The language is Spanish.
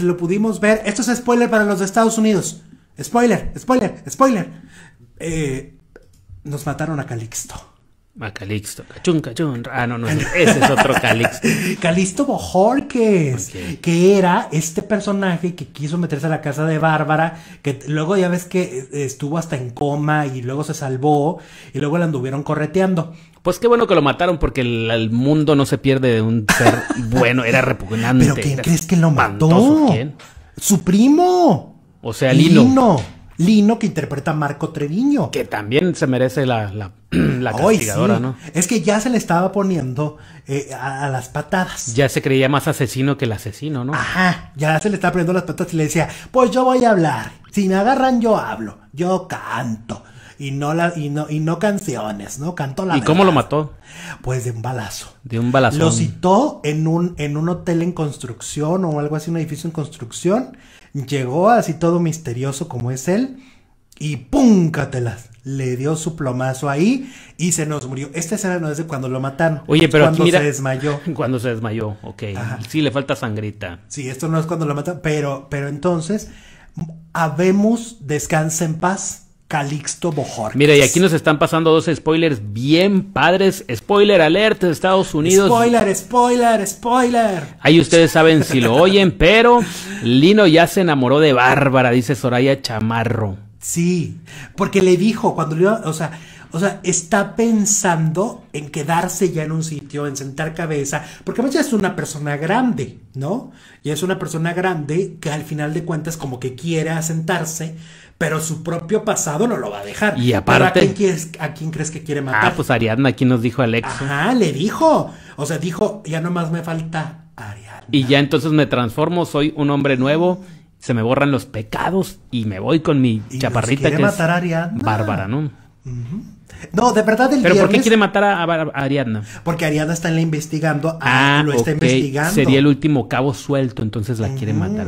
lo pudimos ver, esto es spoiler para los de Estados Unidos. Spoiler, spoiler, spoiler. Eh, nos mataron a Calixto. A Calixto, cachun, cachun. Ah, no, no, ese es otro Calixto. Calixto Bojorques, que era este personaje que quiso meterse a la casa de Bárbara, que luego ya ves que estuvo hasta en coma y luego se salvó y luego la anduvieron correteando. Pues qué bueno que lo mataron porque el, mundo no se pierde de un ser bueno, era repugnante. ¿Pero quién crees que lo mató? ¡Su primo! O sea, Lino. Lino. Lino, que interpreta a Marco Treviño. Que también se merece la, la, castigadora, ¿no? Es que ya se le estaba poniendo eh, a, las patadas. Ya se creía más asesino que el asesino, ¿no? Ajá, ya se le estaba poniendo las patadas y le decía, pues yo voy a hablar. Si me agarran, yo hablo, yo canto y no, la, y no, y no canciones, ¿no? Cantó la ¿Y cómo lo mató? Pues de un balazo. De un balazo. Lo citó en un, en un hotel en construcción o algo así, un edificio en construcción. Llegó así todo misterioso como es él y ¡púncatelas! Le dio su plomazo ahí y se nos murió. Esta escena no es de cuando lo mataron. Oye, pero cuando aquí mira, se desmayó. Cuando se desmayó, ok. Sí, le falta sangrita. Sí, esto no es cuando lo matan, pero, pero entonces, habemos descansa en paz. Calixto Bojorquez. Mira, y aquí nos están pasando dos spoilers bien padres. Spoiler alert de Estados Unidos. Spoiler, spoiler, spoiler. Ahí ustedes saben si lo oyen, pero Lino ya se enamoró de Bárbara, dice Soraya Chamarro. Sí, porque le dijo cuando le o sea, o sea, está pensando en quedarse ya en un sitio, en sentar cabeza, porque además ya es una persona grande, ¿no? Y es una persona grande que al final de cuentas como que quiere asentarse, pero su propio pasado no lo va a dejar. Y aparte... ¿A quién, crees que quiere matar? Ah, pues Ariadna, aquí nos dijo Alex. Ajá, le dijo. O sea, dijo, ya nomás me falta Ariadna. Y ya entonces me transformo, soy un hombre nuevo se me borran los pecados y me voy con mi chaparrita que matar es a Bárbara, ¿no? No, de verdad el ¿Pero por qué quiere matar a, Ariadna? Porque Ariadna está en la investigando, ah, ah lo está investigando. Sería el último cabo suelto, entonces la quiere matar.